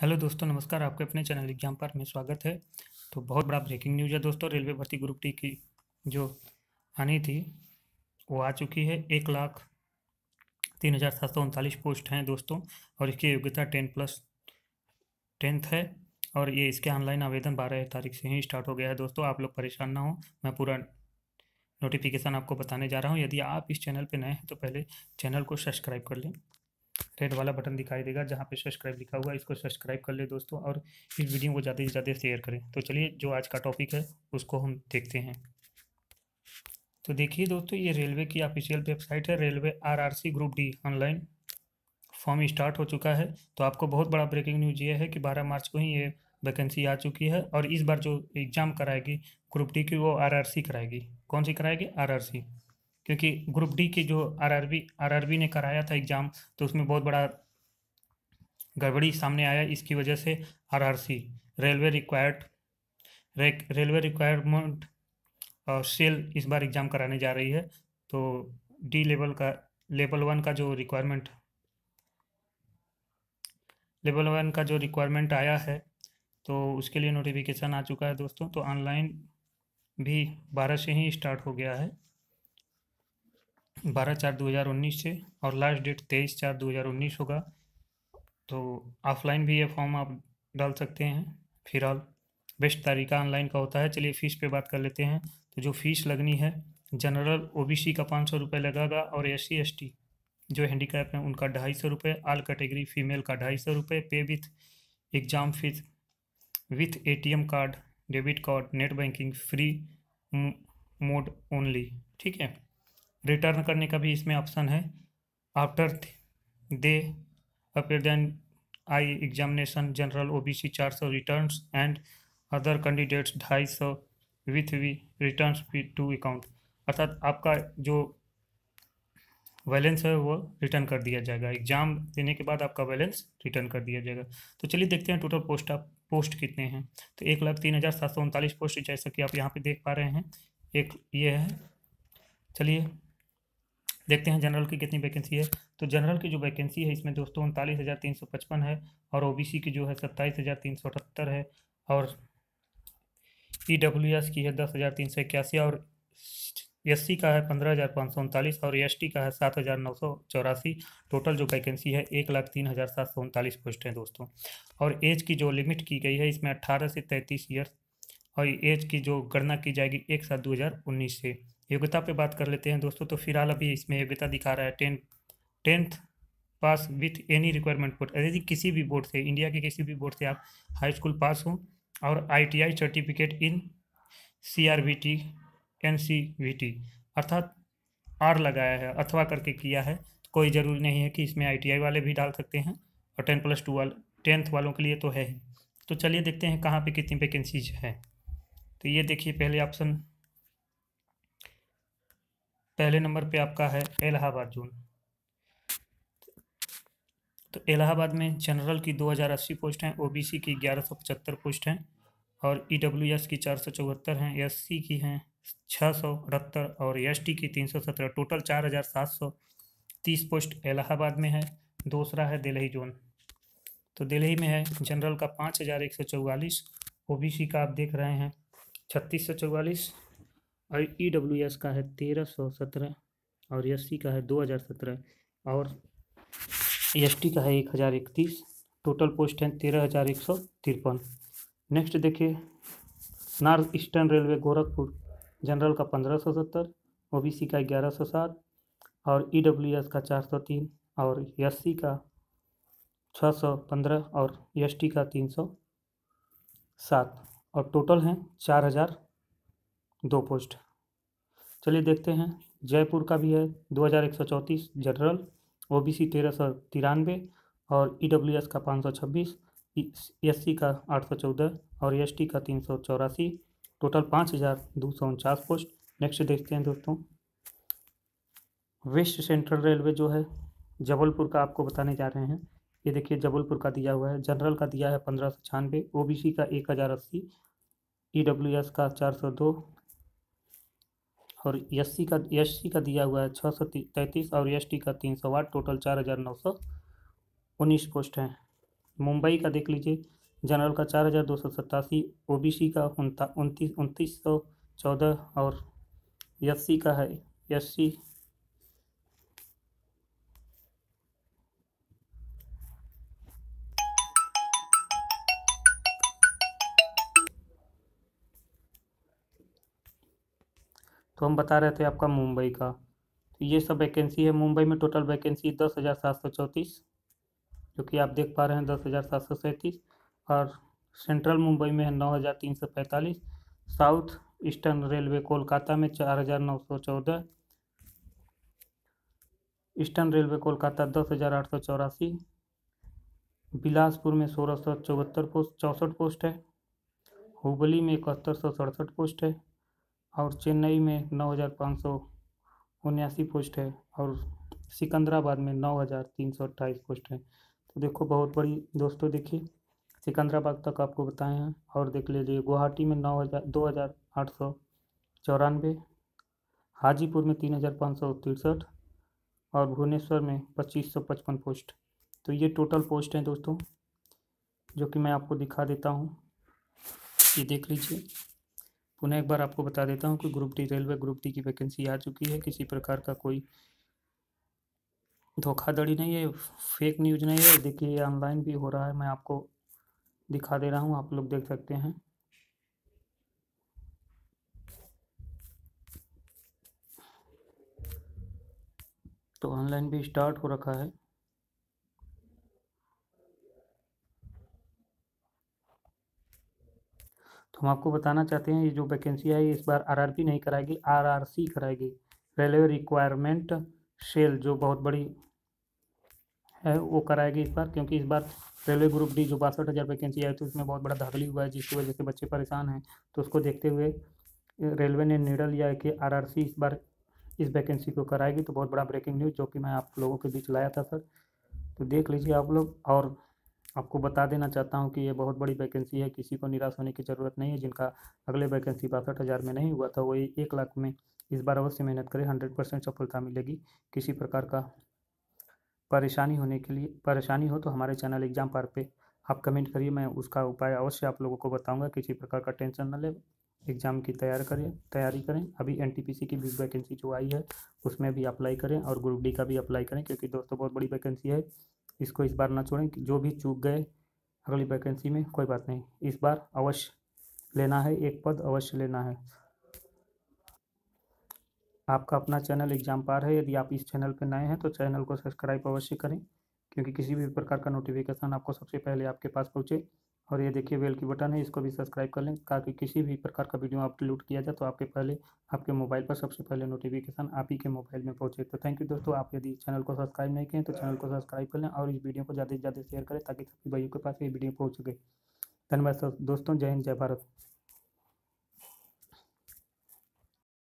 hello दोस्तों नमस्कार आपके अपने चैनल एग्जाम पर में स्वागत है तो बहुत बड़ा ब्रेकिंग न्यूज़ है दोस्तों रेलवे भर्ती ग्रुप टी की जो आनी थी वो आ चुकी है एक लाख तीन हज़ार सात सौ उनतालीस पोस्ट हैं दोस्तों और इसकी योग्यता टेन प्लस टेंथ है और ये इसके ऑनलाइन आवेदन बारह तारीख से ही स्टार्ट हो गया है दोस्तों आप लोग परेशान ना हो मैं पूरा नोटिफिकेशन आपको बताने जा रहा हूँ यदि आप इस चैनल पर नए हैं तो पहले चैनल को सब्सक्राइब कर लें रेड वाला बटन दिखाई देगा जहाँ पे सब्सक्राइब लिखा हुआ है इसको सब्सक्राइब कर ले दोस्तों और इस वीडियो को ज़्यादा से ज़्यादा शेयर करें तो चलिए जो आज का टॉपिक है उसको हम देखते हैं तो देखिए दोस्तों ये रेलवे की ऑफिशियल वेबसाइट है railway RRC group D online form start हो चुका है तो आपको बहुत बड़ा ब्रेकिंग न्यूज ये है कि बारह मार्च को ही ये वैकेंसी आ चुकी है और इस बार जो एग्ज़ाम कराएगी ग्रुप डी की वो आर कराएगी कौन सी कराएगी आर क्योंकि ग्रुप डी के जो आरआरबी आरआरबी ने कराया था एग्ज़ाम तो उसमें बहुत बड़ा गड़बड़ी सामने आया इसकी वजह से RRC railway required railway requirement और सेल इस बार एग्ज़ाम कराने जा रही है तो डी लेवल का लेवल वन का जो रिक्वायरमेंट लेवल वन का जो रिक्वायरमेंट आया है तो उसके लिए नोटिफिकेशन आ चुका है दोस्तों तो ऑनलाइन भी बारह से ही स्टार्ट हो गया है बारह चार दो हज़ार उन्नीस से और लास्ट डेट तेईस चार दो हज़ार उन्नीस होगा तो ऑफलाइन भी ये फॉर्म आप डाल सकते हैं फिलहाल बेस्ट तरीका ऑनलाइन का होता है चलिए फ़ीस पे बात कर लेते हैं तो जो फ़ीस लगनी है जनरल ओबीसी का पाँच सौ रुपये लगेगा और एस सी जो हैंडीकैप है उनका ढाई सौ रुपये आल कैटेगरी फीमेल का ढाई सौ रुपये pay with exam fee with M card debit card net banking free mode only ठीक है रिटर्न करने का भी इसमें ऑप्शन है after they appear then I examination general OBC चार सौ रिटर्न एंड अदर कैंडिडेट्स ढाई सौ with we return to account अर्थात आपका जो बैलेंस है वो रिटर्न कर दिया जाएगा एग्जाम देने के बाद आपका बैलेंस रिटर्न कर दिया जाएगा तो चलिए देखते हैं टोटल पोस्ट आप पोस्ट कितने हैं तो एक लाख तीन हज़ार सात सौ उनतालीस पोस्ट जैसा कि आप यहाँ पे देख पा रहे हैं एक ये है चलिए देखते हैं जनरल की कितनी वैकेंसी है तो जनरल की जो वैकेंसी है इसमें दोस्तों उनतालीस हज़ार तीन सौ पचपन है और ओबीसी की जो है सत्ताईस हज़ार तीन सौ अठहत्तर है और ई डब्ल्यू एस की है दस हज़ार तीन सौ इक्यासी और एस सी का है पंद्रह हज़ार पाँच सौ उनतालीस और एस टी का है सात हज़ार नौ सौ चौरासी टोटल जो वैकेंसी है एक लाख तीन हज़ार सात सौ उनतालीस पोस्ट हैं दोस्तों और एज की जो लिमिट की गई है इसमें अट्ठारह से तैंतीस ईयर्स और एज की जो गणना की जाएगी एक सात दो हज़ार उन्नीस से योग्यता पे बात कर लेते हैं दोस्तों तो फिलहाल अभी इसमें योग्यता दिखा रहा है ten tenth pass with any requirement board यदि किसी भी बोर्ड से इंडिया के किसी भी बोर्ड से आप हाई स्कूल पास हो और ITI certificate in CRBT NCVT अर्थात आर लगाया है अथवा करके किया है तो कोई ज़रूरी नहीं है कि इसमें आईटीआई वाले भी डाल सकते हैं और टेन प्लस टू वाले टेंथ वालों के लिए तो है ही तो चलिए देखते हैं कहाँ पे कितनी वैकेंसीज हैं तो ये देखिए पहले ऑप्शन पहले नंबर पे आपका है इलाहाबाद जोन तो इलाहाबाद में जनरल की दो हजार अस्सी पोस्ट हैं ओबीसी की ग्यारह सौ पचहत्तर पोस्ट हैं और ईडब्ल्यूएस e की चार सौ चौहत्तर हैं एस की हैं छः सौ अठहत्तर और एस की तीन सौ सत्रह टोटल चार हजार सात सौ तीस पोस्ट इलाहाबाद में है दूसरा है दिल्ली जोन तो दिल्ली में है जनरल का पाँच हज़ार एक सौ चौवालीस ओ का आप देख रहे हैं छत्तीस सौ चौवालीस और ई डब्ल्यू एस का है तेरह सौ सत्रह और एस सी का है दो हज़ार सत्रह और एस टी का है एक हज़ार इकतीस टोटल पोस्ट हैं तेरह हज़ार एक सौ तिरपन नेक्स्ट देखिए north eastern railway Gorakhpur general का पंद्रह सौ सत्तर ओ बी सी का ग्यारह सौ सात और ई डब्ल्यू एस का चार सौ तीन और एस सी का छः सौ पंद्रह और एस टी का तीन सौ सात और टोटल हैं चार हज़ार दो पोस्ट चलिए देखते हैं जयपुर का भी है दो हज़ार एक सौ चौंतीस जनरल ओ बी सी तेरह सौ तिरानवे और ई डब्ल्यू एस का पाँच सौ छब्बीस एस सी का आठ सौ चौदह और एस टी का तीन सौ चौरासी टोटल पाँच हज़ार दो सौ उनचास पोस्ट नेक्स्ट देखते हैं दोस्तों वेस्ट सेंट्रल रेलवे जो है जबलपुर का आपको बताने जा रहे हैं ये देखिए जबलपुर का दिया हुआ है जनरल का दिया है पंद्रह सौ छियानवे ओ बी सी का एक हज़ार अस्सी ई डब्ल्यू एस का चार सौ दो और एस सी का एस सी का दिया हुआ है छः सौ तैंतीस और एस टी का तीन सौ आठ टोटल चार हज़ार नौ सौ उन्नीस पोस्ट हैं मुंबई का देख लीजिए जनरल का चार हज़ार दो सौ सतासी ओ बी सी का उनतीस उनतीस सौ चौदह और एस सी का है एस सी तो हम बता रहे थे आपका मुंबई का तो ये सब वैकेंसी है मुंबई में टोटल वैकेंसी दस हज़ार सात सौ चौंतीस जो कि आप देख पा रहे हैं दस हज़ार सात सौ सैंतीस और सेंट्रल मुंबई में है नौ हज़ार तीन सौ पैंतालीस साउथ ईस्टर्न रेलवे कोलकाता में चार हज़ार नौ सौ चौदह ईस्टर्न रेलवे कोलकाता दस हज़ार आठ सौ चौरासी बिलासपुर में सोलह सौ चौहत्तर पोस्ट चौंसठ पोस्ट है हुबली में इकहत्तर सौ सड़सठ पोस्ट है और चेन्नई में नौ हज़ार पाँच सौ उन्यासी पोस्ट है और सिकंदराबाद में नौ हज़ार तीन सौ अट्ठाईस पोस्ट है तो देखो बहुत बड़ी दोस्तों देखिए सिकंदराबाद तक आपको बताए हैं और देख लीजिए गुवाहाटी में नौ हज़ार दो हज़ार आठ सौ चौरानवे हाजीपुर में तीन हज़ार पाँच सौ तिरसठ और भुवनेश्वर में पच्चीस सौ पचपन पोस्ट तो ये टोटल पोस्ट हैं दोस्तों जो कि मैं आपको दिखा देता हूँ ये देख लीजिए पुनः एक बार आपको बता देता हूँ कि group D railway group D की वैकेंसी आ चुकी है किसी प्रकार का कोई धोखाधड़ी नहीं है फेक न्यूज नहीं है देखिए ये ऑनलाइन भी हो रहा है मैं आपको दिखा दे रहा हूँ आप लोग देख सकते हैं तो ऑनलाइन भी स्टार्ट हो रखा है तो हम आपको बताना चाहते हैं ये जो वैकेंसी है इस बार आरआरपी नहीं कराएगी आरआरसी कराएगी रेलवे रिक्वायरमेंट सेल जो बहुत बड़ी है वो कराएगी इस बार क्योंकि इस बार रेलवे ग्रुप डी जो बासठ हज़ार वैकेंसी आई थी उसमें बहुत बड़ा धागली हुआ है जिसकी वजह से बच्चे परेशान हैं तो उसको देखते हुए रेलवे ने निर्णय लिया है कि सी इस बार इस वैकेंसी को कराएगी तो बहुत बड़ा ब्रेकिंग न्यूज़ जो कि मैं आप लोगों के बीच लाया था सर तो देख लीजिए आप लोग और आपको बता देना चाहता हूं कि ये बहुत बड़ी वैकेंसी है किसी को निराश होने की ज़रूरत नहीं है जिनका अगले वैकेंसी बासठ हज़ार में नहीं हुआ था वही एक लाख में इस बार अवश्य मेहनत करें हंड्रेड परसेंट सफलता मिलेगी किसी प्रकार का परेशानी होने के लिए परेशानी हो तो हमारे चैनल एग्जाम पार पे आप कमेंट करिए मैं उसका उपाय अवश्य आप लोगों को बताऊँगा किसी प्रकार का टेंशन न ले एग्ज़ाम की तैयार करें तैयारी करें अभी एन की भी वैकेंसी जो आई है उसमें भी अप्लाई करें और ग्रुप डी का भी अप्लाई करें क्योंकि दोस्तों बहुत बड़ी वैकेंसी है इसको इस बार ना छोड़ें जो भी चूक गए अगली वैकेंसी में कोई बात नहीं इस बार अवश्य लेना है एक पद अवश्य लेना है आपका अपना चैनल एग्जाम पार है यदि आप इस चैनल पर नए हैं तो चैनल को सब्सक्राइब अवश्य करें क्योंकि किसी भी प्रकार का नोटिफिकेशन आपको सबसे पहले आपके पास पहुँचे और ये देखिए बेल की बटन है इसको भी सब्सक्राइब कर लें ताकि किसी भी प्रकार का वीडियो अपलोड किया जाए तो आपके पहले आपके मोबाइल पर सबसे पहले नोटिफिकेशन आप ही के मोबाइल में पहुंचे तो थैंक यू दोस्तों आप यदि चैनल को सब्सक्राइब नहीं करें तो चैनल को सब्सक्राइब कर लें और इस वीडियो को ज़्यादा से ज़्यादा शेयर करें ताकि सभी भाइयों के पास ये वीडियो पहुँच सके धन्यवाद दोस्तों जय हिंद जय भारत